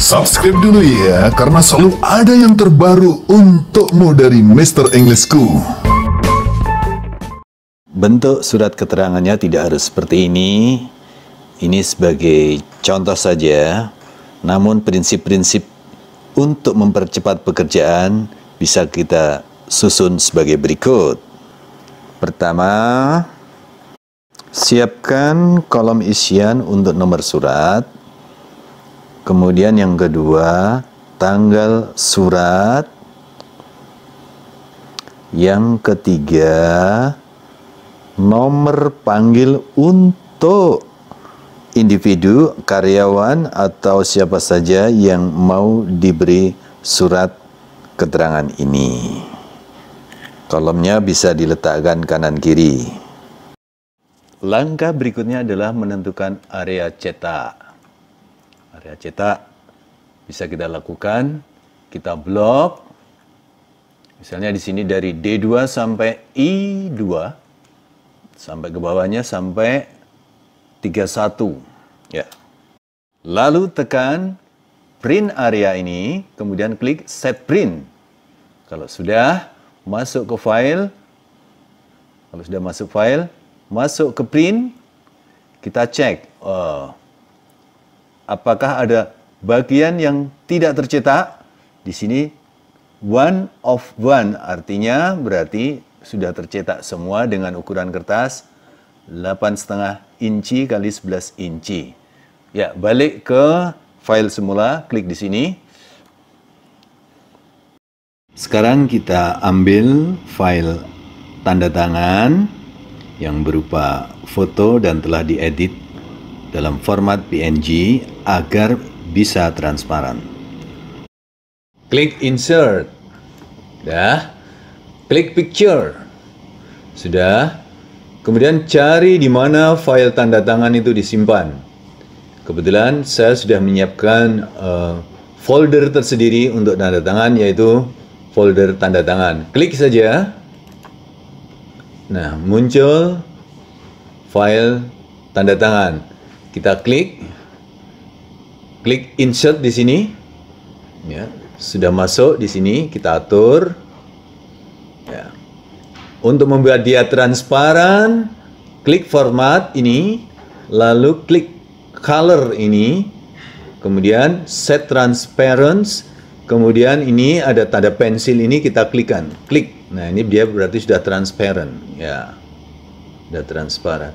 Subscribe dulu ya, karena selalu ada yang terbaru untukmu dari Mr. Englishku. Bentuk surat keterangannya tidak harus seperti ini. Ini sebagai contoh saja, namun prinsip-prinsip untuk mempercepat pekerjaan bisa kita susun sebagai berikut. Pertama, siapkan kolom isian untuk nomor surat Kemudian yang kedua, tanggal surat. Yang ketiga, nomor panggil untuk individu, karyawan, atau siapa saja yang mau diberi surat keterangan ini. Kolomnya bisa diletakkan kanan kiri. Langkah berikutnya adalah menentukan area cetak. Area cetak bisa kita lakukan, kita blok. Misalnya di sini dari D2 sampai I2 sampai ke bawahnya sampai 31 ya. Lalu tekan print area ini, kemudian klik set print. Kalau sudah masuk ke file, kalau sudah masuk file, masuk ke print, kita cek. Oh, Apakah ada bagian yang tidak tercetak? Di sini one of one artinya berarti sudah tercetak semua dengan ukuran kertas 8,5 inci kali 11 inci. Ya, balik ke file semula, klik di sini. Sekarang kita ambil file tanda tangan yang berupa foto dan telah diedit dalam format PNG agar bisa transparan. Klik insert. Dah. Klik picture. Sudah. Kemudian cari di mana file tanda tangan itu disimpan. Kebetulan saya sudah menyiapkan uh, folder tersendiri untuk tanda tangan yaitu folder tanda tangan. Klik saja. Nah, muncul file tanda tangan kita klik klik insert di sini ya sudah masuk di sini kita atur ya untuk membuat dia transparan klik format ini lalu klik color ini kemudian set transparency kemudian ini ada tanda pensil ini kita klikkan klik nah ini dia berarti sudah transparent ya sudah transparan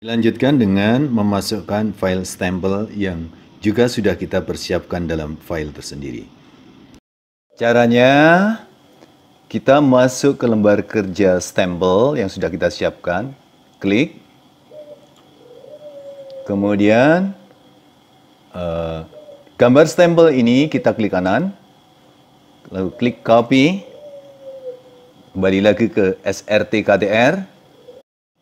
Dilanjutkan dengan memasukkan file stempel yang juga sudah kita persiapkan dalam file tersendiri. Caranya, kita masuk ke lembar kerja stempel yang sudah kita siapkan. Klik. Kemudian, uh, gambar stempel ini kita klik kanan. Lalu klik copy. Kembali lagi ke SRT KTR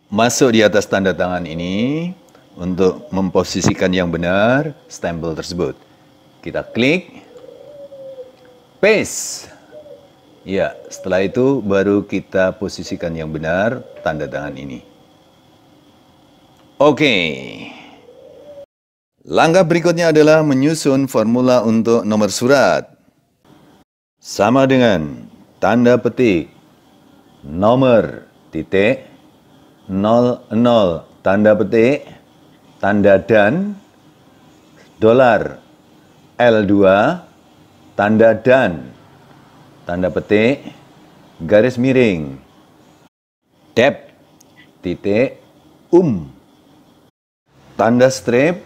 masuk di atas tanda tangan ini untuk memposisikan yang benar stempel tersebut. Kita klik paste. Ya, setelah itu baru kita posisikan yang benar tanda tangan ini. Oke. Langkah berikutnya adalah menyusun formula untuk nomor surat. Sama dengan tanda petik nomor titik 00 tanda petik tanda dan dolar L2 tanda dan tanda petik garis miring dep titik um tanda strip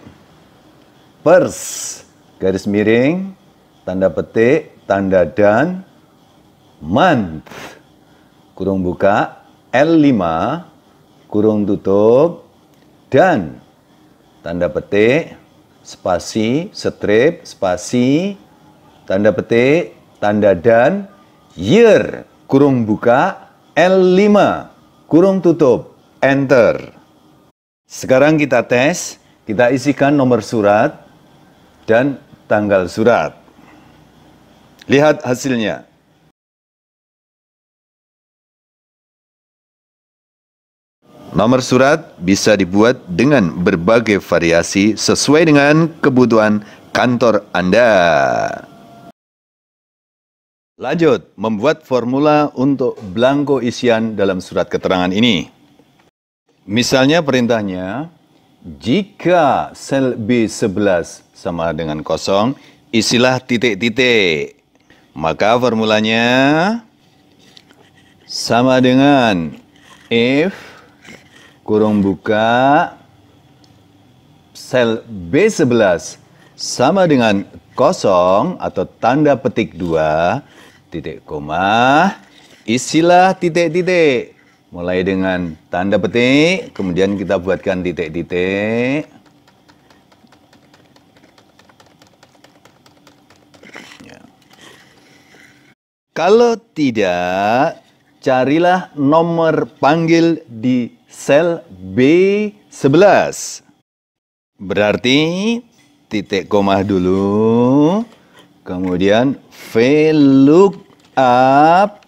pers garis miring tanda petik tanda dan month kurung buka L5 kurung tutup, dan tanda petik, spasi, strip, spasi, tanda petik, tanda dan, year, kurung buka, L5, kurung tutup, enter. Sekarang kita tes, kita isikan nomor surat dan tanggal surat. Lihat hasilnya. Nomor surat bisa dibuat dengan berbagai variasi sesuai dengan kebutuhan kantor Anda. Lanjut, membuat formula untuk blanko isian dalam surat keterangan ini. Misalnya perintahnya, jika sel B11 sama dengan kosong, isilah titik-titik. Maka formulanya sama dengan if kurung buka sel B11 sama dengan kosong atau tanda petik 2 titik koma isilah titik-titik mulai dengan tanda petik kemudian kita buatkan titik-titik ya. kalau tidak carilah nomor panggil di sel B11. Berarti titik koma dulu. Kemudian V look up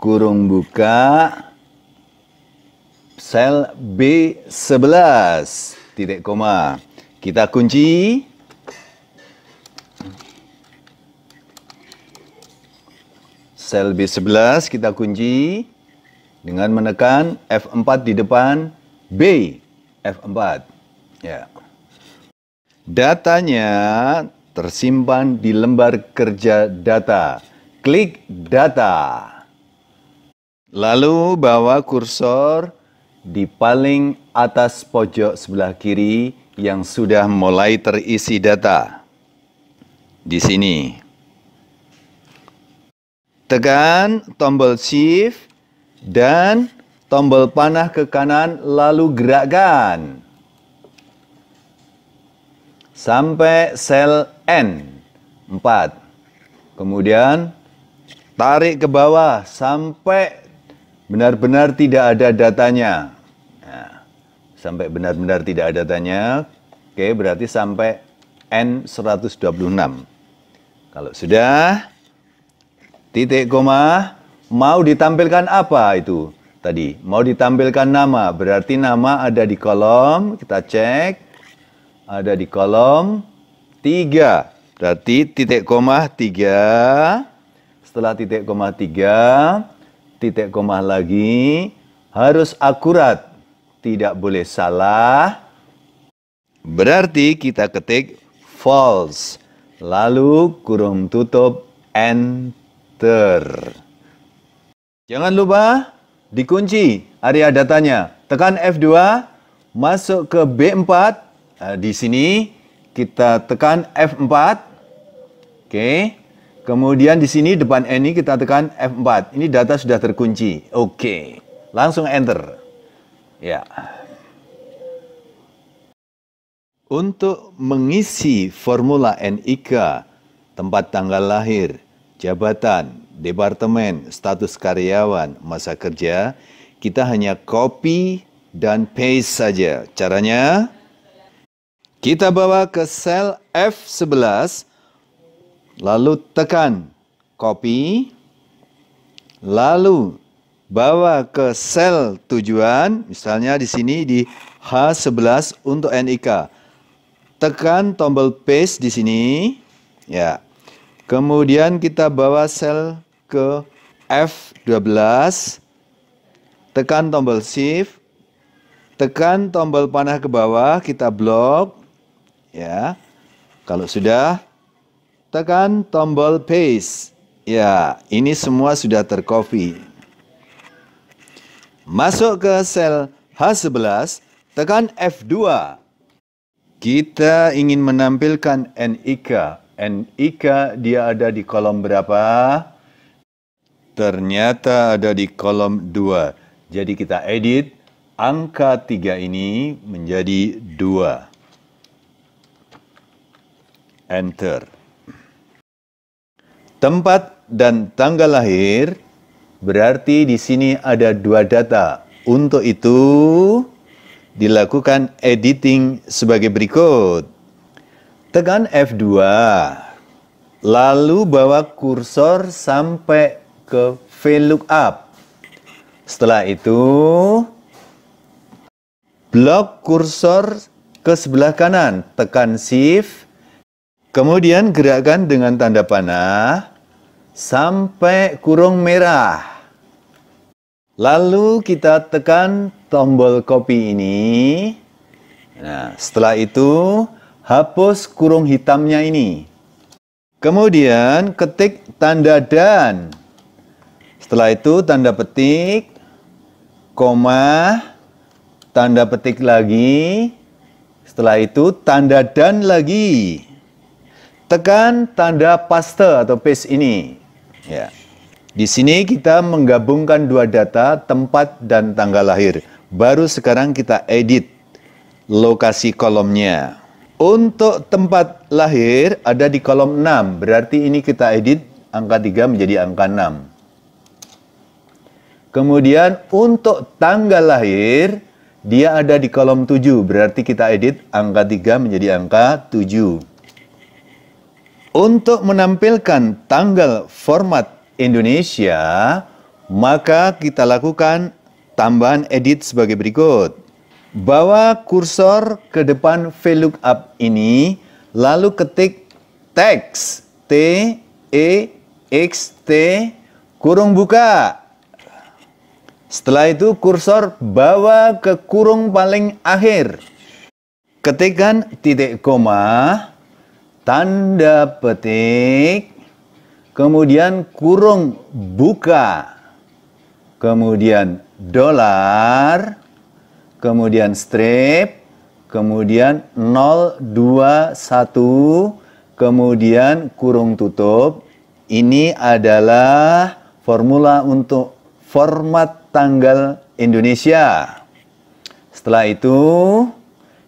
kurung buka sel B11 titik koma. Kita kunci Sel B11 kita kunci dengan menekan F4 di depan B F4. Ya. Datanya tersimpan di lembar kerja data. Klik data. Lalu bawa kursor di paling atas pojok sebelah kiri yang sudah mulai terisi data. Di sini. Tekan tombol shift dan tombol panah ke kanan lalu gerakkan. Sampai sel N. 4. Kemudian tarik ke bawah sampai benar-benar tidak ada datanya. Nah, sampai benar-benar tidak ada datanya. Oke, berarti sampai N126. Kalau sudah, Titik koma, mau ditampilkan apa itu? Tadi, mau ditampilkan nama, berarti nama ada di kolom, kita cek. Ada di kolom tiga. Berarti titik koma tiga. Setelah titik koma tiga titik koma lagi harus akurat. Tidak boleh salah. Berarti kita ketik false. Lalu kurung tutup and komputer. Jangan lupa dikunci area datanya. Tekan F2, masuk ke B4. Nah, eh, di sini kita tekan F4. Oke. Kemudian di sini depan N ini kita tekan F4. Ini data sudah terkunci. Oke. Langsung enter. Ya. Untuk mengisi formula NIK, tempat tanggal lahir, jabatan, departemen, status karyawan, masa kerja, kita hanya copy dan paste saja. Caranya, kita bawa ke sel F11, lalu tekan copy, lalu bawa ke sel tujuan, misalnya di sini di H11 untuk NIK. Tekan tombol paste di sini, ya Kemudian kita bawa sel ke F12. Tekan tombol shift. Tekan tombol panah ke bawah, kita blok. Ya. Kalau sudah, tekan tombol paste. Ya, ini semua sudah tercopy. Masuk ke sel H11, tekan F2. Kita ingin menampilkan NIK NIK dia ada di kolom berapa? Ternyata ada di kolom 2. Jadi kita edit angka 3 ini menjadi 2. Enter. Tempat dan tanggal lahir berarti di sini ada dua data. Untuk itu dilakukan editing sebagai berikut. Tekan F2. Lalu bawa kursor sampai ke VLOOKUP. Setelah itu, blok kursor ke sebelah kanan, tekan Shift, kemudian gerakkan dengan tanda panah sampai kurung merah. Lalu kita tekan tombol copy ini. Nah, setelah itu hapus kurung hitamnya ini. Kemudian ketik tanda dan. Setelah itu tanda petik, koma, tanda petik lagi. Setelah itu tanda dan lagi. Tekan tanda paste atau paste ini. Ya. Di sini kita menggabungkan dua data, tempat dan tanggal lahir. Baru sekarang kita edit lokasi kolomnya. Untuk tempat lahir ada di kolom 6, berarti ini kita edit angka 3 menjadi angka 6. Kemudian untuk tanggal lahir, dia ada di kolom 7, berarti kita edit angka 3 menjadi angka 7. Untuk menampilkan tanggal format Indonesia, maka kita lakukan tambahan edit sebagai berikut. Bawa kursor ke depan VLOOKUP ini, lalu ketik text T E X T kurung buka. Setelah itu kursor bawa ke kurung paling akhir. Ketikkan titik koma, tanda petik, kemudian kurung buka, kemudian dolar, kemudian strip, kemudian 021, kemudian kurung tutup. Ini adalah formula untuk format tanggal Indonesia. Setelah itu,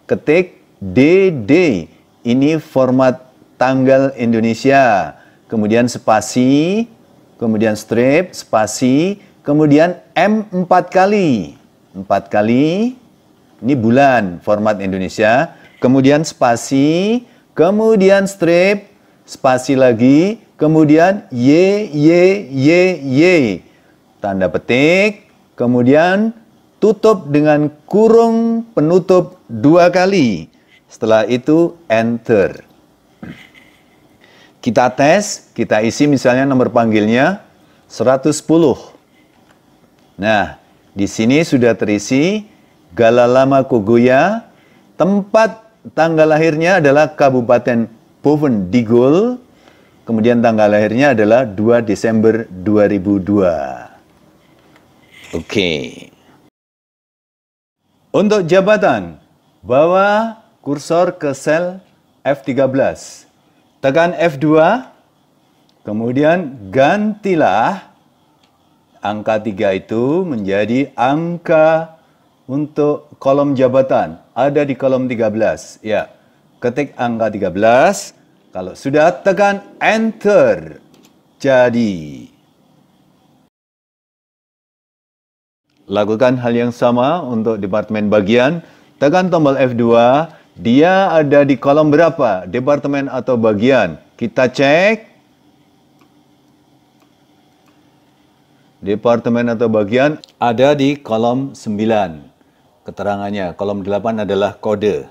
ketik DD. Ini format tanggal Indonesia. Kemudian spasi, kemudian strip, spasi, kemudian M 4 kali. 4 kali, ini bulan, format Indonesia. Kemudian spasi, kemudian strip, spasi lagi, kemudian Y, Y, Y, Y. Tanda petik, kemudian tutup dengan kurung penutup dua kali. Setelah itu enter. Kita tes, kita isi misalnya nomor panggilnya 110. Nah, di sini sudah terisi Galalama Kogoya. Tempat tanggal lahirnya adalah Kabupaten Boven Digul. Kemudian tanggal lahirnya adalah 2 Desember 2002. Oke. Okay. Untuk jabatan, bawa kursor ke sel F13. Tekan F2, kemudian gantilah angka 3 itu menjadi angka untuk kolom jabatan ada di kolom 13. Ya. Ketik angka 13. Kalau sudah tekan enter. Jadi. Lakukan hal yang sama untuk departemen bagian. Tekan tombol F2. Dia ada di kolom berapa? Departemen atau bagian? Kita cek. Departemen atau bagian ada di kolom 9 keterangannya. Kolom 8 adalah kode.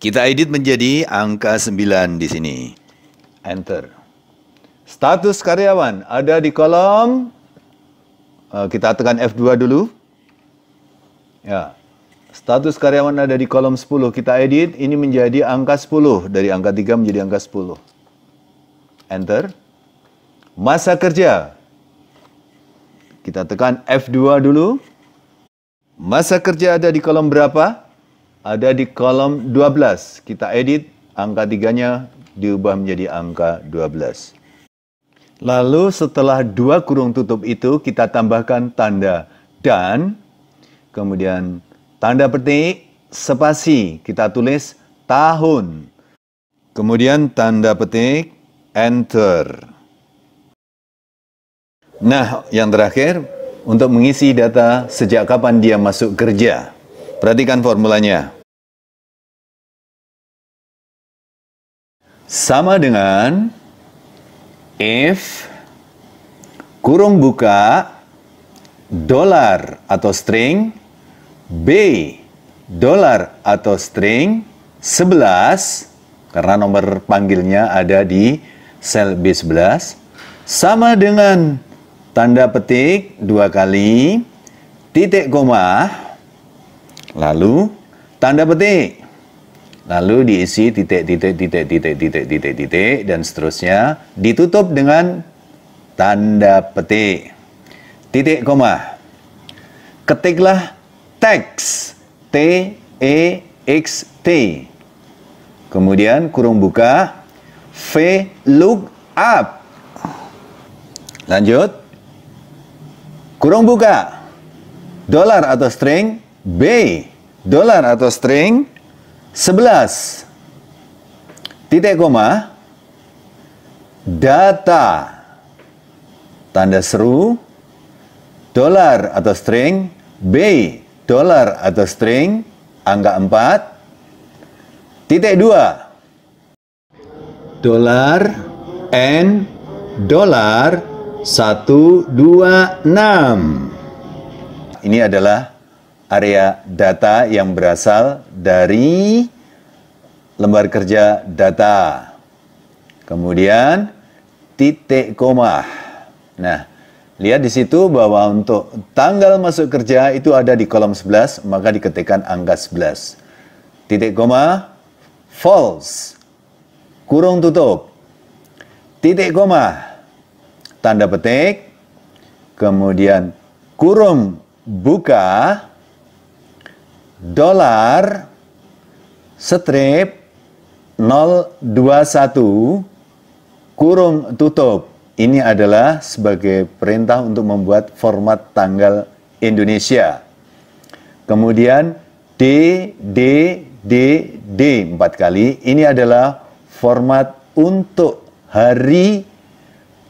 Kita edit menjadi angka 9 di sini. Enter. Status karyawan ada di kolom eh, kita tekan F2 dulu. Ya. Status karyawan ada di kolom 10. Kita edit ini menjadi angka 10 dari angka 3 menjadi angka 10. Enter. Masa kerja. Kita tekan F2 dulu. Masa kerja ada di kolom berapa? Ada di kolom 12. Kita edit, angka tiganya diubah menjadi angka 12. Lalu setelah dua kurung tutup itu kita tambahkan tanda dan kemudian tanda petik spasi kita tulis tahun. Kemudian tanda petik enter. Nah, yang terakhir untuk mengisi data sejak kapan dia masuk kerja. Perhatikan formulanya. Sama dengan if kurung buka dolar atau string B dolar atau string 11 karena nomor panggilnya ada di sel B11 sama dengan Tanda petik dua kali, titik koma, lalu tanda petik. Lalu diisi titik, titik, titik, titik, titik, titik, titik, dan seterusnya. Ditutup dengan tanda petik. Titik koma. Ketiklah teks. T-E-X-T. E Kemudian kurung buka. V look up. Lanjut. Kurung buka. Dolar atau string B. Dolar atau string 11. Titik koma. Data. Tanda seru. Dolar atau string B. Dolar atau string angka 4. Titik 2. Dolar N dolar satu dua enam Ini adalah area data yang berasal dari lembar kerja data. Kemudian titik koma. Nah, lihat di situ bahwa untuk tanggal masuk kerja itu ada di kolom 11, maka diketikkan angka 11. Titik koma false. Kurung tutup. Titik koma tanda petik, kemudian kurung buka, dolar, strip, 021, kurung tutup. Ini adalah sebagai perintah untuk membuat format tanggal Indonesia. Kemudian D, D, D, D empat kali. Ini adalah format untuk hari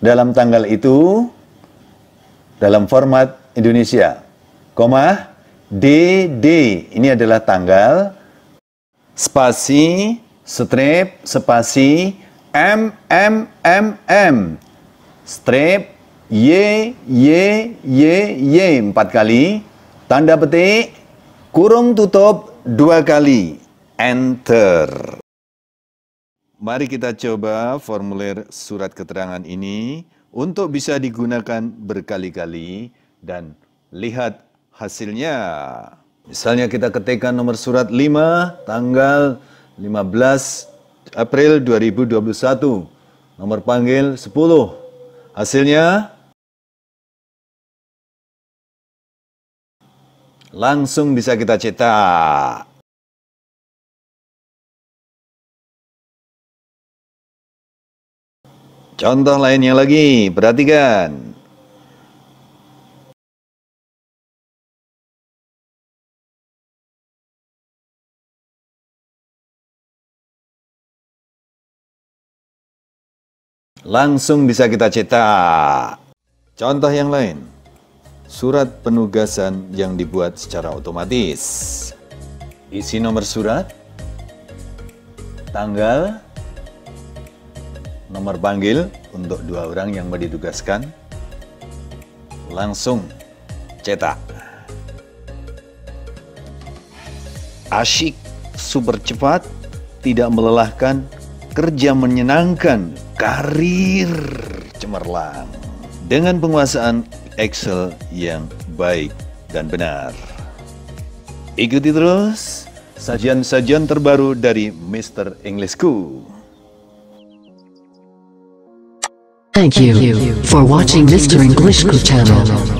dalam tanggal itu dalam format Indonesia. Koma DD ini adalah tanggal spasi strip spasi M M M M strip Y Y Y Y empat kali tanda petik kurung tutup dua kali enter Mari kita coba formulir surat keterangan ini untuk bisa digunakan berkali-kali dan lihat hasilnya. Misalnya kita ketikkan nomor surat 5 tanggal 15 April 2021. Nomor panggil 10. Hasilnya langsung bisa kita cetak. Contoh lainnya lagi, perhatikan. Langsung bisa kita cetak. Contoh yang lain, surat penugasan yang dibuat secara otomatis. Isi nomor surat, tanggal, nomor panggil untuk dua orang yang mau ditugaskan. Langsung cetak. Asyik, super cepat, tidak melelahkan, kerja menyenangkan, karir cemerlang. Dengan penguasaan Excel yang baik dan benar. Ikuti terus sajian-sajian terbaru dari Mr. Englishku. School. Thank you for watching Mr. English Club channel.